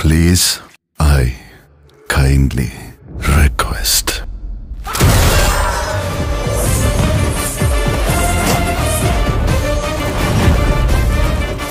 Please, I kindly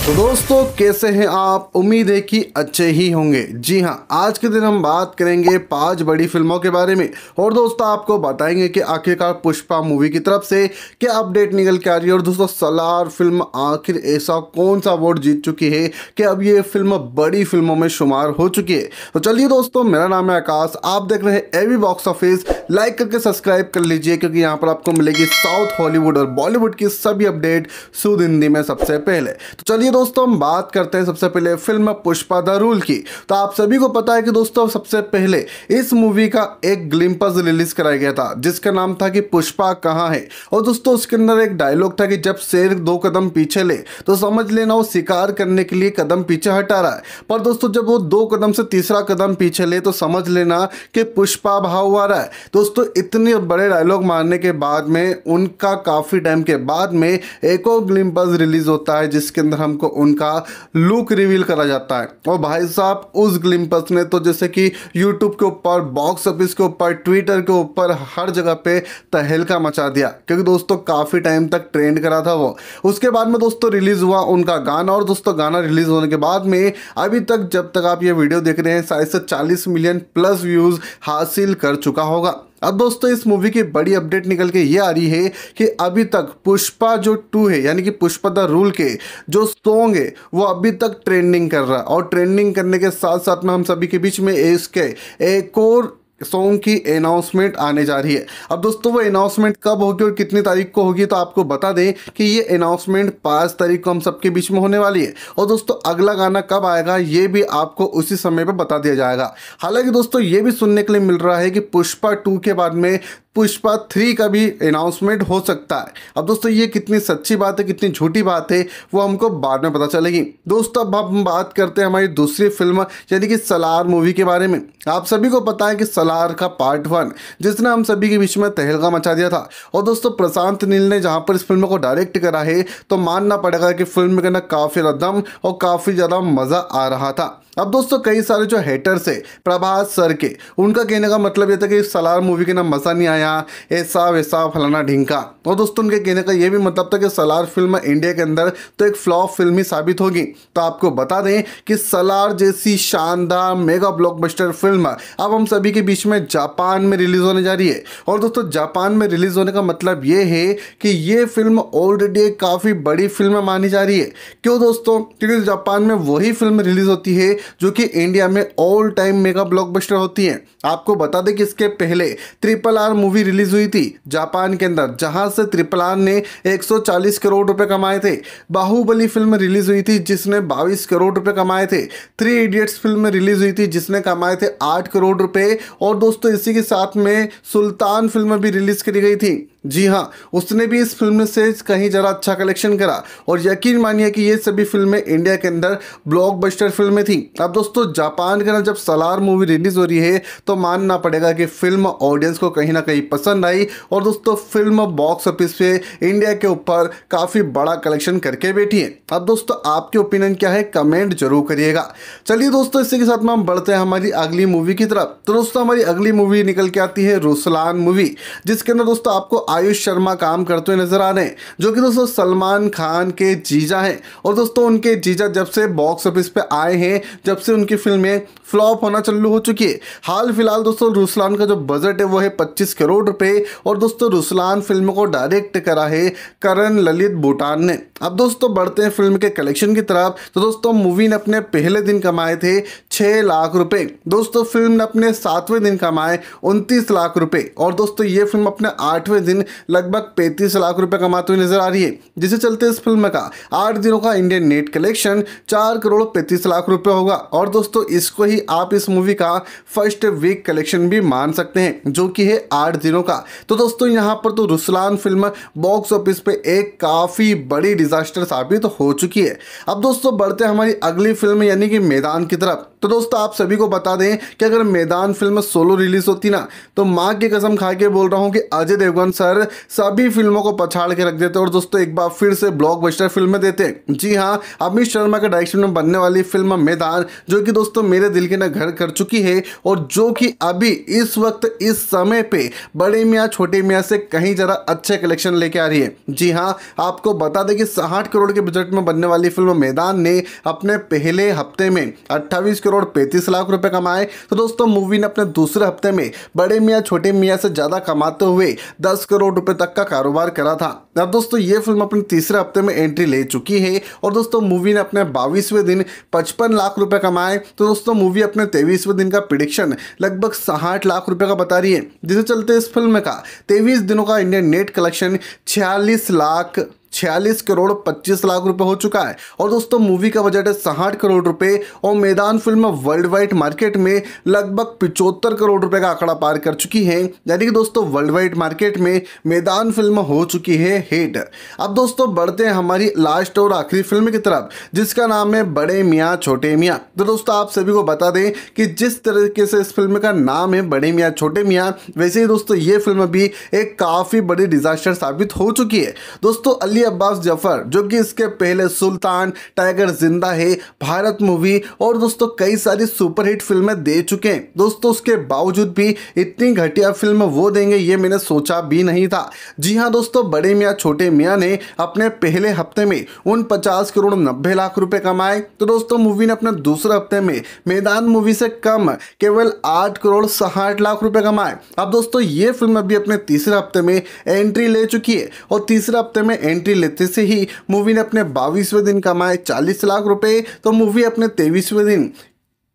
तो दोस्तों कैसे हैं आप उम्मीद है कि अच्छे ही होंगे जी हाँ आज के दिन हम बात करेंगे पांच बड़ी फिल्मों के बारे में और दोस्तों आपको बताएंगे कि आखिरकार पुष्पा मूवी की तरफ से क्या अपडेट निकल के आ रही है और दोस्तों सलार फिल्म आखिर ऐसा कौन सा अवार्ड जीत चुकी है कि अब ये फिल्म बड़ी फिल्मों में शुमार हो चुकी है तो चलिए दोस्तों मेरा नाम है आकाश आप देख रहे हैं एवी बॉक्स ऑफिस लाइक करके सब्सक्राइब कर लीजिए क्योंकि यहाँ पर आपको मिलेगी साउथ हॉलीवुड और बॉलीवुड की सभी अपडेट सुद हिंदी में सबसे पहले तो चलिए दोस्तों हम बात करते हैं सबसे पहले फिल्म पुष्पा द रूल की तो आप सभी को पता है कि दोस्तों सबसे पहले इस मूवी का एक ग्लिम्पज रिलीज कराया गया था जिसका नाम था कि पुष्पा कहाँ है और दोस्तों उसके अंदर एक डायलॉग था कि जब शेर दो कदम पीछे ले तो समझ लेना वो शिकार करने के लिए कदम पीछे हटा रहा है पर दोस्तों जब वो दो कदम से तीसरा कदम पीछे ले तो समझ लेना कि पुष्पा भाव आ रहा है दोस्तों इतने बड़े डायलॉग मारने के बाद में उनका काफ़ी टाइम के बाद में एक और ग्लिम्पज रिलीज होता है जिसके अंदर हमको उनका लुक रिवील करा जाता है और भाई साहब उस ग्लिम्पस ने तो जैसे कि यूट्यूब के ऊपर बॉक्स ऑफिस के ऊपर ट्विटर के ऊपर हर जगह पे तहलका मचा दिया क्योंकि दोस्तों काफ़ी टाइम तक ट्रेंड करा था वो उसके बाद में दोस्तों रिलीज़ हुआ उनका गाना और दोस्तों गाना रिलीज़ होने के बाद में अभी तक जब तक आप ये वीडियो देख रहे हैं शायद से चालीस मिलियन प्लस व्यूज़ हासिल कर चुका होगा अब दोस्तों इस मूवी की बड़ी अपडेट निकल के ये आ रही है कि अभी तक पुष्पा जो टू है यानी कि पुष्पा द रूल के जो सॉन्ग है वो अभी तक ट्रेंडिंग कर रहा है और ट्रेंडिंग करने के साथ साथ में हम सभी के बीच में इसके एक और सॉन्ग की अनाउंसमेंट आने जा रही है अब दोस्तों वो अनाउंसमेंट कब होगी और कितनी तारीख को होगी तो आपको बता दें कि ये अनाउंसमेंट पाँच तारीख को हम सबके बीच में होने वाली है और दोस्तों अगला गाना कब आएगा ये भी आपको उसी समय पर बता दिया जाएगा हालांकि दोस्तों ये भी सुनने के लिए मिल रहा है कि पुष्पा टू के बाद में पुष्पा थ्री का भी अनाउंसमेंट हो सकता है अब दोस्तों ये कितनी सच्ची बात है कितनी झूठी बात है वो हमको बाद में पता चलेगी दोस्तों अब हम बात करते हैं हमारी दूसरी फिल्म यानी कि सलार मूवी के बारे में आप सभी को पता है कि सलार का पार्ट वन जिसने हम सभी के बीच में तहलका मचा दिया था और दोस्तों प्रशांत नील ने जहाँ पर इस फिल्म को डायरेक्ट करा है तो मानना पड़ेगा कि फिल्म के ना काफ़ी रदम और काफ़ी ज़्यादा मज़ा आ रहा था अब दोस्तों कई सारे जो हेटर्स है प्रभास सर के उनका कहने का मतलब यह था कि सलार मूवी के ना मज़ा नहीं आया यहाँ ऐसा वैसा फलाना ढिंका और दोस्तों उनके कहने का ये भी मतलब था कि सलार फिल्म इंडिया के अंदर तो एक फ्लॉप फिल्म ही साबित होगी तो आपको बता दें कि सलार जैसी शानदार मेगा ब्लॉकबस्टर फिल्म अब हम सभी के बीच में जापान में रिलीज होने जा रही है और दोस्तों जापान में रिलीज होने का मतलब ये है कि ये फिल्म ऑलरेडी काफ़ी बड़ी फिल्म मानी जा रही है क्यों दोस्तों क्योंकि जापान में वही फिल्म रिलीज होती है जो कि इंडिया में ऑल टाइम मेगा ब्लॉकबस्टर होती है आपको बता दें कि इसके पहले triple R movie movie release हुई थी जापान के अंदर जहां से त्रिपलान ने 140 करोड़ रुपए कमाए थे बाहुबली फिल्म रिलीज हुई थी जिसने 22 करोड़ रुपए कमाए थे थ्री इडियट्स फिल्म रिलीज हुई थी जिसने कमाए थे 8 करोड़ रुपए और दोस्तों इसी के साथ में सुल्तान फिल्म भी रिलीज करी गई थी जी हाँ उसने भी इस फिल्म से कहीं ज़रा अच्छा कलेक्शन करा और यकीन मानिए कि ये सभी फिल्में इंडिया के अंदर ब्लॉकबस्टर फिल्में थी अब दोस्तों जापान के अंदर जब सलार मूवी रिलीज़ हो रही है तो मानना पड़ेगा कि फिल्म ऑडियंस को कहीं ना कहीं पसंद आई और दोस्तों फिल्म बॉक्स ऑफिस पे इंडिया के ऊपर काफ़ी बड़ा कलेक्शन करके बैठी है अब दोस्तों आपके ओपिनियन क्या है कमेंट जरूर करिएगा चलिए दोस्तों इसी के साथ में हम बढ़ते हैं हमारी अगली मूवी की तरफ तो दोस्तों हमारी अगली मूवी निकल के आती है रुसलान मूवी जिसके अंदर दोस्तों आपको आयुष शर्मा काम करते हुए नजर आ रहे हैं जो कि दोस्तों सलमान खान के जीजा हैं और दोस्तों उनके जीजा जब से बॉक्स ऑफिस पे आए हैं जब से उनकी फिल्में फ्लॉप होना चालू हो चुकी है हाल फिलहाल दोस्तों रुसलान का जो बजट है वो है पच्चीस करोड़ रुपये और दोस्तों रुसलान फिल्म को डायरेक्ट करा है करण ललित भूटान ने अब दोस्तों बढ़ते हैं फिल्म के कलेक्शन की तरफ तो दोस्तों मूवी ने अपने पहले दिन कमाए थे छः लाख रुपए दोस्तों फिल्म ने अपने सातवें दिन कमाए उनतीस लाख रुपए और दोस्तों ये फिल्म अपने आठवें दिन दिन लगभग पैंतीस लाख रुपए कमाती हुई नजर आ रही है जिसे चलते इस फिल्म का आठ दिनों का इंडियन नेट कलेक्शन चार करोड़ पैंतीस लाख रुपए होगा और दोस्तों इसको ही आप इस मूवी का फर्स्ट वीक कलेक्शन भी मान सकते हैं जो कि है आठ दिनों का तो दोस्तों यहाँ पर तो रुसलान फिल्म बॉक्स ऑफिस पे एक काफ़ी बड़ी डिजास्टर साबित हो चुकी है अब दोस्तों बढ़ते हमारी अगली फिल्म यानी कि मैदान की तरफ तो दोस्तों आप सभी को बता दें कि अगर मैदान फिल्म सोलो रिलीज होती ना तो माँ की कसम खा के बोल रहा हूँ कि अजय देवगन सर सभी फिल्मों को पछाड़ के रख देते और दोस्तों एक बार फिर से ब्लॉकबस्टर फिल्में देते जी हाँ अमित शर्मा के डायरेक्शन में बनने वाली फिल्म मैदान जो कि दोस्तों मेरे दिल के ना घर कर चुकी है और जो कि अभी इस वक्त इस समय पर बड़े मियाँ छोटे मियाँ से कहीं ज़रा अच्छे कलेक्शन लेके आ रही है जी हाँ आपको बता दें कि साठ करोड़ के बजट में बनने वाली फिल्म मैदान ने अपने पहले हफ्ते में अट्ठावी करोड़ पैंतीस लाख रुपए कमाए तो दोस्तों मूवी ने अपने दूसरे हफ्ते में बड़े मियाँ छोटे मियाँ से ज़्यादा कमाते हुए दस करोड़ रुपए तक का कारोबार करा था अब दोस्तों ये फिल्म अपने तीसरे हफ्ते में एंट्री ले चुकी है और दोस्तों मूवी ने अपने बाईसवें दिन पचपन लाख रुपए कमाए तो दोस्तों मूवी अपने तेईसवें दिन का प्रिडिक्शन लगभग साठ लाख रुपए का बता रही है जिसे चलते इस फिल्म का तेईस दिनों का इंडियन नेट कलेक्शन छियालीस लाख छियालीस करोड़ पच्चीस लाख रुपए हो चुका है और दोस्तों मूवी का बजट है साठ करोड़ रुपए और मैदान फिल्म वर्ल्ड वाइड मार्केट में लगभग पिचहत्तर करोड़ रुपए का आंकड़ा पार कर चुकी है यानी कि दोस्तों वर्ल्ड वाइड मार्केट में मैदान फिल्म हो चुकी है हेट अब दोस्तों बढ़ते हैं हमारी लास्ट और आखिरी फिल्म की तरफ जिसका नाम है बड़े मियाँ छोटे मियाँ तो दोस्तों आप सभी को बता दें कि जिस तरीके से इस फिल्म का नाम है बड़े मियाँ छोटे मियाँ वैसे ही दोस्तों ये फिल्म भी एक काफ़ी बड़ी डिजास्टर साबित हो चुकी है दोस्तों अली अब्बास जफर जो कि इसके पहले सुल्तान टाइगर जिंदा है भारत मूवी और दोस्तों कई सारी सुपरहिट फिल्में दे चुके हैं दोस्तों उसके बावजूद भी इतनी घटिया फिल्म वो देंगे ये मैंने सोचा भी नहीं था जी हाँ दोस्तों बड़े मियाँ छोटे मियाँ ने अपने पहले हफ्ते में उन पचास करोड़ नब्बे लाख रुपये कमाए तो दोस्तों मूवी ने अपने दूसरे हफ्ते में मैदान मूवी से कम केवल आठ करोड़ साठ लाख रुपये कमाए अब दोस्तों ये फिल्म अभी अपने तीसरे हफ्ते में एंट्री ले चुकी है और तीसरे हफ्ते में एंट्री एंट्री लेते से ही मूवी ने अपने बाईसवें दिन कमाए चालीस लाख रुपए तो मूवी अपने तेईसवें दिन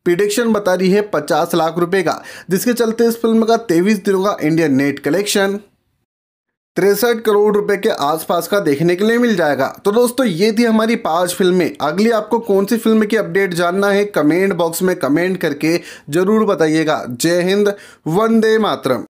प्रिडिक्शन बता रही है पचास लाख रुपए का जिसके चलते इस फिल्म का तेईस दिनों का इंडियन नेट कलेक्शन तिरसठ करोड़ रुपए के आसपास का देखने के लिए मिल जाएगा तो दोस्तों ये थी हमारी पांच फिल्में अगली आपको कौन सी फिल्म की अपडेट जानना है कमेंट बॉक्स में कमेंट करके जरूर बताइएगा जय हिंद वंदे मातरम